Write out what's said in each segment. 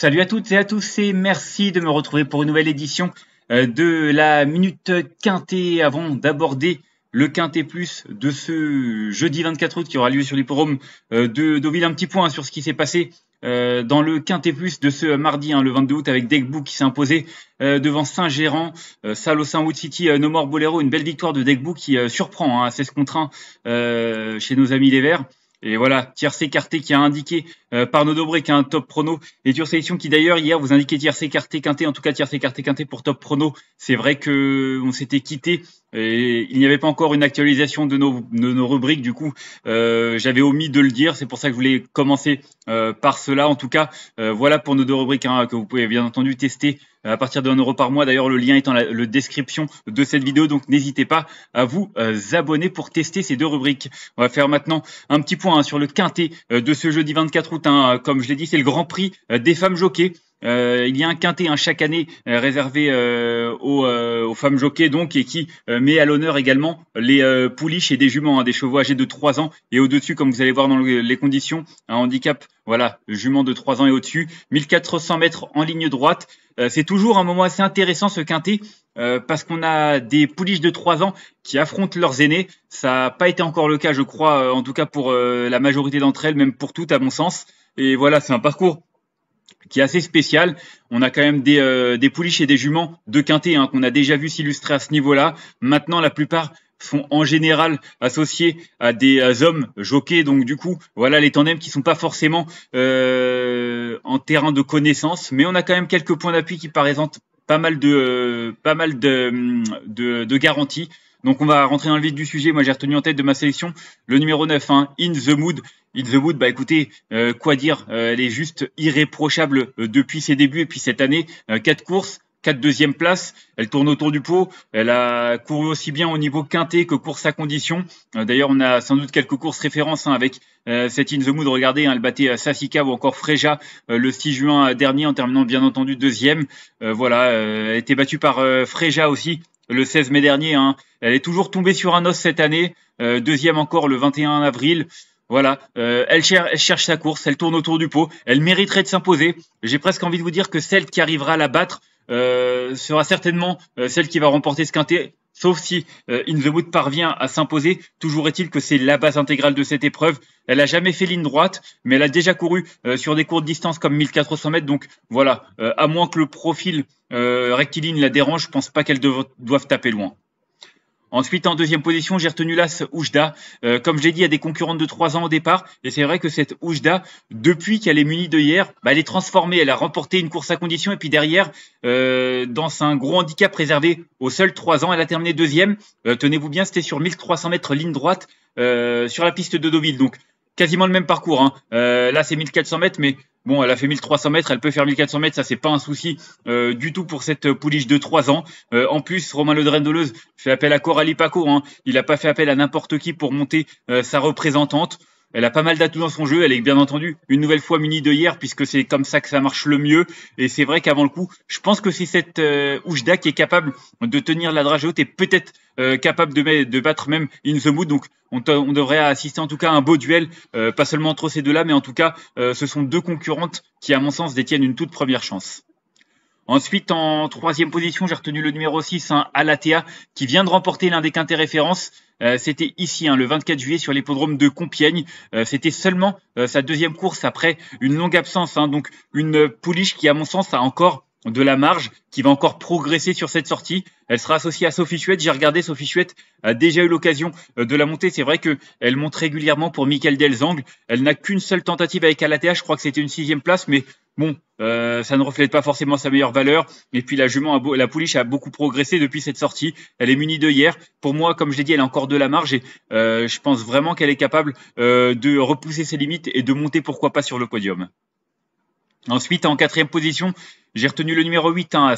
Salut à toutes et à tous et merci de me retrouver pour une nouvelle édition euh, de la Minute Quintée avant d'aborder le Quintet Plus de ce jeudi 24 août qui aura lieu sur l'hipporome euh, de Deauville. Un petit point sur ce qui s'est passé euh, dans le Quintet Plus de ce mardi, hein, le 22 août, avec Degbou qui s'est imposé devant Saint-Gérand, Salo Saint-Wood City, No More Bolero, une belle victoire de Degbou qui surprend hein, à 16 contre chez nos amis les Verts. Et voilà, tiercé écarté qui a indiqué euh, par nos deux qui un top prono et Dur Sélection qui d'ailleurs hier vous indiquait tiercé écarté quinté, en tout cas tiercé écarté quinté pour top prono. C'est vrai que on s'était quitté et il n'y avait pas encore une actualisation de nos, rubriques, du coup euh, j'avais omis de le dire, c'est pour ça que je voulais commencer euh, par cela. En tout cas, voilà pour nos deux rubriques hein, que vous pouvez bien entendu tester à partir de 1 euro par mois. D'ailleurs, le lien est dans la description de cette vidéo, donc n'hésitez pas à vous abonner pour tester ces deux rubriques. On va faire maintenant un petit point Hein, sur le quintet euh, de ce jeudi 24 août. Hein, comme je l'ai dit, c'est le Grand Prix euh, des femmes jockeys euh, il y a un quintet hein, chaque année euh, réservé euh, aux, femmes jockeys donc et qui met à l'honneur également les pouliches et des juments, hein, des chevaux âgés de 3 ans et au-dessus, comme vous allez voir dans les conditions, un handicap, voilà, jument de 3 ans et au-dessus, 1400 mètres en ligne droite. C'est toujours un moment assez intéressant ce quintet parce qu'on a des pouliches de 3 ans qui affrontent leurs aînés. Ça n'a pas été encore le cas, je crois, en tout cas pour la majorité d'entre elles, même pour toutes à mon sens. Et voilà, c'est un parcours qui est assez spécial. On a quand même des, euh, pouliches et des juments de quintet hein, qu'on a déjà vu s'illustrer à ce niveau-là. Maintenant, la plupart sont en général associés à des euh, hommes jockeys. Donc du coup, voilà les tandems qui ne sont pas forcément euh, en terrain de connaissance, mais on a quand même quelques points d'appui qui présentent pas mal pas mal de garanties. Donc on va rentrer dans le vif du sujet. Moi j'ai retenu en tête de ma sélection le numéro 9, hein, In the Mood. In the Mood, bah écoutez, euh, quoi dire euh, Elle est juste irréprochable euh, depuis ses débuts et puis cette année, quatre courses, quatre deuxième places. Elle tourne autour du pot. Elle a couru aussi bien au niveau quintet que course à condition. D'ailleurs, on a sans doute quelques courses références hein, avec cette In the Mood. Regardez, hein, elle battait Sassica ou encore Freja le 6 juin dernier en terminant bien entendu deuxième. voilà, elle a été battue par Freja aussi le 16 mai dernier. Hein. Elle est toujours tombée sur un os cette année. Euh, deuxième encore le 21 avril. Voilà, euh, elle, cherche sa course, elle tourne autour du pot, elle mériterait de s'imposer. J'ai presque envie de vous dire que celle qui arrivera à la battre euh, sera certainement celle qui va remporter ce quintet sauf si euh, In the Wood parvient à s'imposer. Toujours est-il que c'est la base intégrale de cette épreuve. Elle a jamais fait ligne droite, mais elle a déjà couru euh, sur des courtes distances comme 1400 mètres. Donc voilà, euh, à moins que le profil rectiligne la dérange, je pense pas qu'elle doive taper loin. Ensuite, en deuxième position, j'ai retenu l'As Oujda. Euh, comme je l'ai dit, il y a des concurrentes de 3 ans au départ. Et c'est vrai que cette Oujda, depuis qu'elle est munie de hier, bah, elle est transformée. Elle a remporté une course à condition. Et puis derrière, euh, dans un gros handicap réservé aux seuls 3 ans, elle a terminé deuxième. Euh, tenez-vous bien, c'était sur 1300 mètres ligne droite sur la piste de Deauville. Donc, quasiment le même parcours. Hein. Euh, là, c'est 1400 mètres, mais bon, elle a fait 1300 mètres, elle peut faire 1400 mètres, ça c'est pas un souci euh, du tout pour cette pouliche de 3 ans. Euh, en plus, Romain Le Drendoleuse fait appel à Coralie Paco, hein. il n'a pas fait appel à n'importe qui pour monter sa représentante. Elle a pas mal d'atouts dans son jeu. Elle est bien entendu une nouvelle fois munie de hier puisque c'est comme ça que ça marche le mieux. Et c'est vrai qu'avant le coup, je pense que c'est cette euh, Oujda qui est capable de tenir la dragée haute et peut-être euh, capable de, battre même In the Mood. Donc on, devrait assister en tout cas à un beau duel, euh, pas seulement entre ces deux-là, mais en tout cas, euh, ce sont deux concurrentes qui, à mon sens, détiennent une toute première chance. Ensuite, en troisième position, j'ai retenu le numéro 6, à hein, Alatea, qui vient de remporter l'un des quintés références. Euh, c'était ici, hein, le 24 juillet, sur l'hippodrome de Compiègne. Euh, c'était seulement euh, sa deuxième course après une longue absence. Hein, donc, une pouliche qui, à mon sens, a encore de la marge qui va encore progresser sur cette sortie. Elle sera associée à Sophie Chouette. J'ai regardé, Sophie Chouette a déjà eu l'occasion euh, de la monter. C'est vrai qu'elle monte régulièrement pour Michael Delzangle. Elle n'a qu'une seule tentative avec Alatea. Je crois que c'était une sixième place, mais bon, euh, ça ne reflète pas forcément sa meilleure valeur. Et puis la jument, la pouliche a beaucoup progressé depuis cette sortie. Elle est munie de hier. Pour moi, comme je l'ai dit, elle a encore de la marge et euh, je pense vraiment qu'elle est capable de repousser ses limites et de monter, pourquoi pas, sur le podium. Ensuite, en quatrième position, j'ai retenu le numéro 8, hein,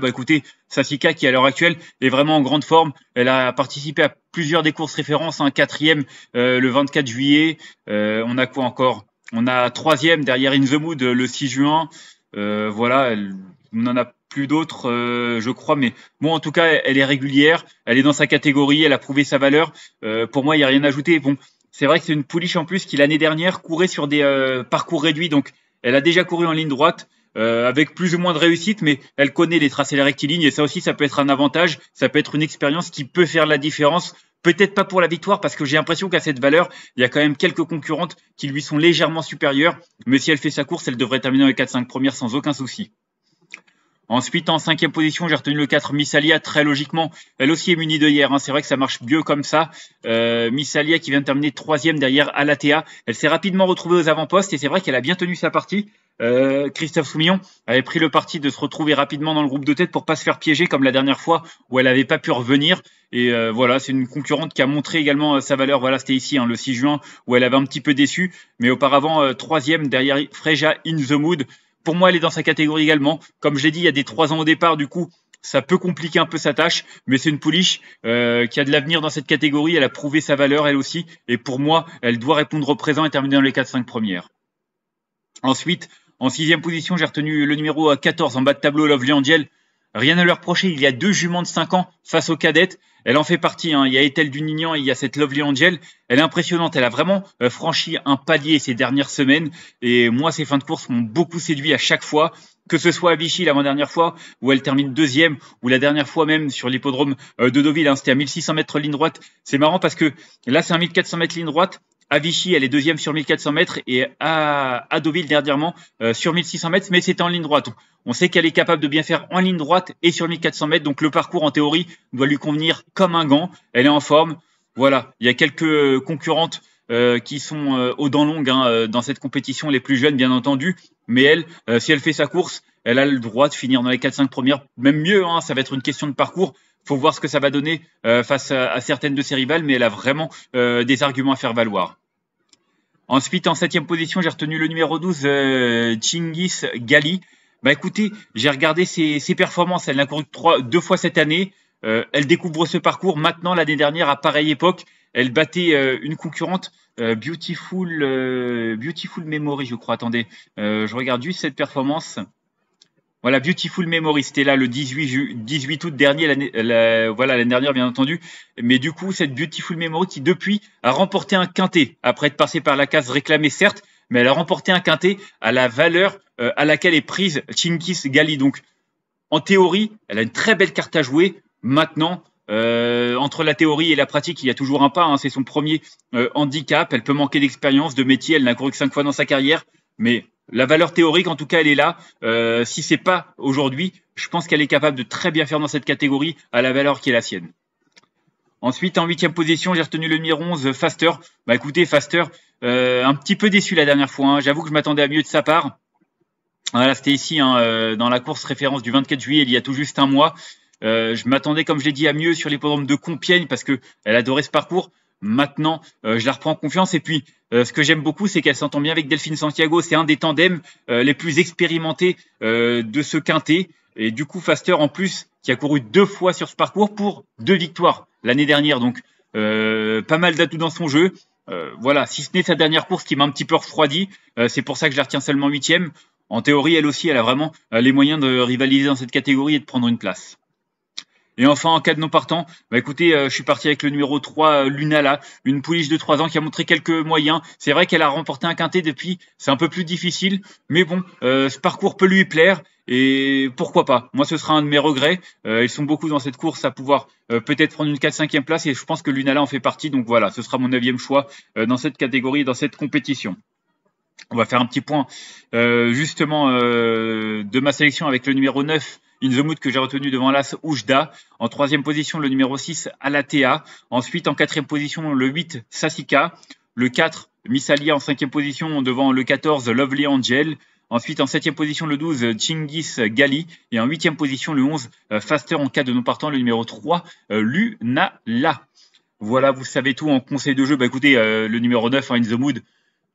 Bah écoutez, Sassika qui à l'heure actuelle est vraiment en grande forme. Elle a participé à plusieurs des courses références, un hein, quatrième euh, le 24 juillet. Euh, on a quoi encore On a troisième derrière In the Mood euh, le 6 juin. voilà, on en a plus d'autres, je crois, mais bon, en tout cas, elle est régulière, elle est dans sa catégorie, elle a prouvé sa valeur. pour moi, il n'y a rien à ajouter. Bon, c'est vrai que c'est une pouliche en plus qui l'année dernière courait sur des parcours réduits, donc elle a déjà couru en ligne droite. Euh, avec plus ou moins de réussite, mais elle connaît les tracés et les rectilignes, et ça aussi, ça peut être un avantage, ça peut être une expérience qui peut faire la différence. Peut-être pas pour la victoire, parce que j'ai l'impression qu'à cette valeur, il y a quand même quelques concurrentes qui lui sont légèrement supérieures, mais si elle fait sa course, elle devrait terminer dans les 4-5 premières sans aucun souci. Ensuite, en cinquième position, j'ai retenu le 4 Missalia, très logiquement. Elle aussi est munie de hier. Hein. C'est vrai que ça marche mieux comme ça. Euh, Missalia qui vient de terminer troisième derrière Alatea. Elle s'est rapidement retrouvée aux avant-postes et c'est vrai qu'elle a bien tenu sa partie. Euh, Christophe Soumillon avait pris le parti de se retrouver rapidement dans le groupe de tête pour pas se faire piéger comme la dernière fois où elle n'avait pas pu revenir. Et euh, voilà, c'est une concurrente qui a montré également euh, sa valeur. Voilà, c'était ici hein, le 6 juin où elle avait un petit peu déçu, mais auparavant troisième derrière Freja In the Mood. Pour moi, elle est dans sa catégorie également. Comme je l'ai dit, il y a des trois ans au départ, du coup, ça peut compliquer un peu sa tâche, mais c'est une pouliche euh, qui a de l'avenir dans cette catégorie. Elle a prouvé sa valeur, elle aussi. Et pour moi, elle doit répondre au présent et terminer dans les 4-5 premières. Ensuite, en sixième position, j'ai retenu le numéro 14 en bas de tableau, Love Leandiel. Rien à leur reprocher, il y a deux juments de 5 ans face aux cadettes. Elle en fait partie. Hein. Il y a Ethel du et il y a cette Lovely Angel. Elle est impressionnante. Elle a vraiment euh, franchi un palier ces dernières semaines. Et moi, ces fins de course m'ont beaucoup séduit à chaque fois. Que ce soit à Vichy la dernière fois, où elle termine deuxième, ou la dernière fois même sur l'hippodrome euh, de Deauville, hein, c'était à 1600 mètres ligne droite. C'est marrant parce que là, c'est à 1400 mètres ligne droite à Vichy, elle est deuxième sur 1400 mètres et à, à Deauville dernièrement euh, sur 1600 mètres, mais c'était en ligne droite. On sait qu'elle est capable de bien faire en ligne droite et sur 1400 mètres, donc le parcours en théorie doit lui convenir comme un gant. Elle est en forme. Voilà, il y a quelques concurrentes euh, qui sont euh, au aux dents longues hein, dans cette compétition, les plus jeunes bien entendu. Mais elle, si elle fait sa course, elle a le droit de finir dans les 4-5 premières, même mieux. Hein, ça va être une question de parcours. Faut voir ce que ça va donner face à, à, certaines de ses rivales, mais elle a vraiment des arguments à faire valoir. Ensuite, en septième position, j'ai retenu le numéro 12, euh, Chingis Gali. Bah écoutez, j'ai regardé ses, performances. Elle n'a couru deux fois cette année. Euh, elle découvre ce parcours maintenant l'année dernière à pareille époque. Elle battait euh, une concurrente Beautiful Beautiful Memory, je crois. Attendez, je regarde juste cette performance. Voilà, Beautiful Memory, c'était là le 18, 18 août dernier, l'année, la, voilà l'année dernière bien entendu. Mais du coup, cette Beautiful Memory qui depuis a remporté un quintet, après être passée par la case réclamée certes, mais elle a remporté un quintet à la valeur euh, à laquelle est prise Chinkis Gali. Donc, en théorie, elle a une très belle carte à jouer. Maintenant, euh, entre la théorie et la pratique, il y a toujours un pas. Hein. C'est son premier euh, handicap. Elle peut manquer d'expérience, de métier. Elle n'a couru que cinq fois dans sa carrière, mais la valeur théorique, en tout cas, elle est là. Euh, si c'est pas aujourd'hui, je pense qu'elle est capable de très bien faire dans cette catégorie à la valeur qui est la sienne. Ensuite, en huitième position, j'ai retenu le numéro 11, Faster. Bah écoutez, Faster, euh, un petit peu déçu la dernière fois. Hein. J'avoue que je m'attendais à mieux de sa part. Voilà, c'était ici, hein, euh, dans la course référence du 24 juillet, il y a tout juste un mois. Euh, je m'attendais, comme je l'ai dit, à mieux sur l'hippodrome de Compiègne parce qu'elle adorait ce parcours. Maintenant, euh, je la reprends confiance. Et puis, euh, ce que j'aime beaucoup, c'est qu'elle s'entend bien avec Delphine Santiago. C'est un des tandems euh, les plus expérimentés de ce quintet. Et du coup, Faster, en plus, qui a couru deux fois sur ce parcours pour deux victoires l'année dernière. Donc, pas mal d'atouts dans son jeu. voilà, si ce n'est sa dernière course qui m'a un petit peu refroidi, c'est pour ça que je la retiens seulement huitième. En théorie, elle aussi, elle a vraiment les moyens de rivaliser dans cette catégorie et de prendre une place. Et enfin, en cas de non partant, bah écoutez, euh, je suis parti avec le numéro 3, euh, Lunala, une pouliche de 3 ans qui a montré quelques moyens. C'est vrai qu'elle a remporté un quintet depuis, c'est un peu plus difficile, mais bon, euh, ce parcours peut lui plaire. Et pourquoi pas Moi, ce sera un de mes regrets. ils sont beaucoup dans cette course à pouvoir peut-être prendre une 4-5e place, et je pense que Lunala en fait partie. Donc voilà, ce sera mon 9 choix dans cette catégorie, dans cette compétition. On va faire un petit point justement de ma sélection avec le numéro 9, The Mood, que j'ai retenu devant l'As Oujda. En troisième position, le numéro 6, Alatea. Ensuite, en quatrième position, le 8, Sasika. Le 4, Missalia. en cinquième position devant le 14, Lovely Angel. Ensuite, en septième position, le 12, Chingis Gali. Et en huitième position, le 11, euh, Faster en cas de non-partant, le numéro 3, euh, Lunala. Voilà, vous savez tout en conseil de jeu. Bah écoutez, euh, le numéro 9, In the Mood,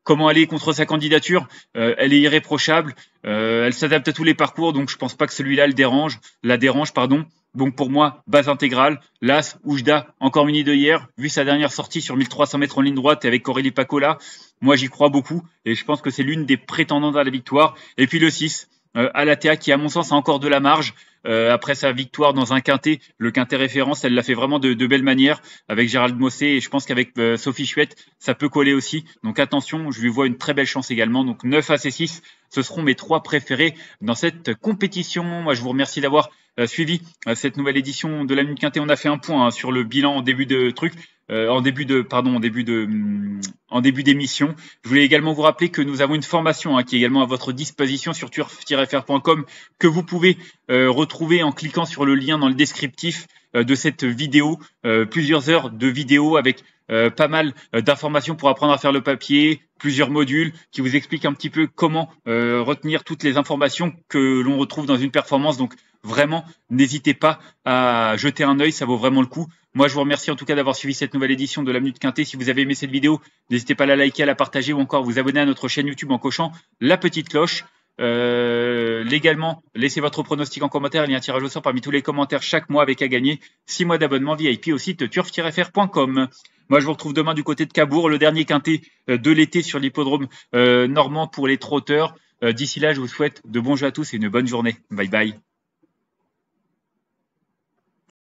comment aller contre sa candidature. Euh, elle est irréprochable, euh, elle s'adapte à tous les parcours, donc je pense pas que celui-là le dérange, la dérange, pardon. Donc pour moi, base intégrale, Las, Oujda, encore mini de hier, vu sa dernière sortie sur 1300 mètres en ligne droite avec Aurélie Pacola, moi j'y crois beaucoup et je pense que c'est l'une des prétendantes à la victoire. Et puis le 6, euh, Alatea qui à mon sens a encore de la marge, euh, après sa victoire dans un quintet, le quintet référence, elle l'a fait vraiment de, de, belle manière avec Gérald Mossé et je pense qu'avec euh, Sophie Chouette, ça peut coller aussi. Donc attention, je lui vois une très belle chance également. Donc 9 à 6, ce seront mes trois préférés dans cette compétition. Moi, je vous remercie d'avoir euh, suivi euh, cette nouvelle édition de la Minute Quintée. On a fait un point hein, sur le bilan en début de truc. Euh, en début de pardon en début de mm, en début d'émission. Je voulais également vous rappeler que nous avons une formation hein, qui est également à votre disposition sur turf-fr.com que vous pouvez retrouver en cliquant sur le lien dans le descriptif de cette vidéo. plusieurs heures de vidéo avec pas mal d'informations pour apprendre à faire le papier, plusieurs modules qui vous expliquent un petit peu comment retenir toutes les informations que l'on retrouve dans une performance. Donc Vraiment, n'hésitez pas à jeter un œil, ça vaut vraiment le coup. Moi, je vous remercie en tout cas d'avoir suivi cette nouvelle édition de la Minute Quintée. Si vous avez aimé cette vidéo, n'hésitez pas à la liker, à la partager ou encore vous abonner à notre chaîne YouTube en cochant la petite cloche. Euh, légalement, laissez votre pronostic en commentaire. Il y a un tirage au sort parmi tous les commentaires chaque mois avec à gagner 6 mois d'abonnement VIP au site turf-fr.com. Moi, je vous retrouve demain du côté de Cabourg, le dernier quintet euh, de l'été sur l'hippodrome euh, normand pour les trotteurs. D'ici là, je vous souhaite de bons jeux à tous et une bonne journée. Bye bye.